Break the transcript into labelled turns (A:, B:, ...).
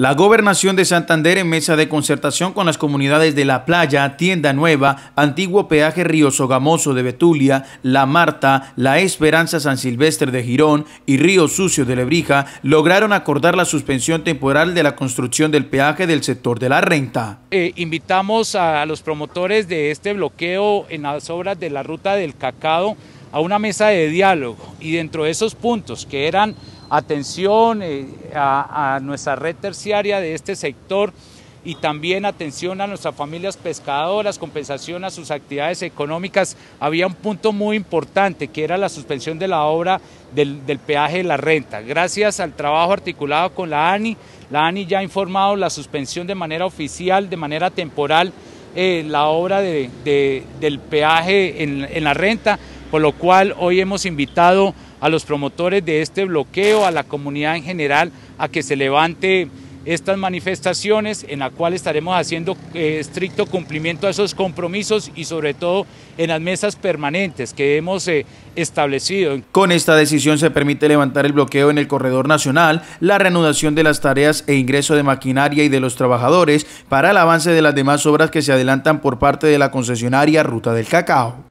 A: La gobernación de Santander en mesa de concertación con las comunidades de La Playa, Tienda Nueva, Antiguo Peaje Río Sogamoso de Betulia, La Marta, La Esperanza San Silvestre de Girón y Río Sucio de Lebrija lograron acordar la suspensión temporal de la construcción del peaje del sector de la renta.
B: Eh, invitamos a los promotores de este bloqueo en las obras de la ruta del cacao a una mesa de diálogo y dentro de esos puntos que eran atención eh, a, nuestra red terciaria de este sector y también atención a nuestras familias pescadoras, compensación a sus actividades económicas. Había un punto muy importante que era la suspensión de la obra del, peaje de la renta. Gracias al trabajo articulado con la ANI, la ANI ya ha informado la suspensión de manera oficial, de manera temporal, eh, la obra del peaje en, en la renta, por lo cual hoy hemos invitado a los promotores de este bloqueo, a la comunidad en general, a que se levante estas manifestaciones en la cual estaremos haciendo eh, estricto cumplimiento a esos compromisos y sobre todo en las mesas permanentes que hemos eh, establecido.
A: Con esta decisión se permite levantar el bloqueo en el corredor nacional, la reanudación de las tareas e ingreso de maquinaria y de los trabajadores para el avance de las demás obras que se adelantan por parte de la concesionaria Ruta del Cacao.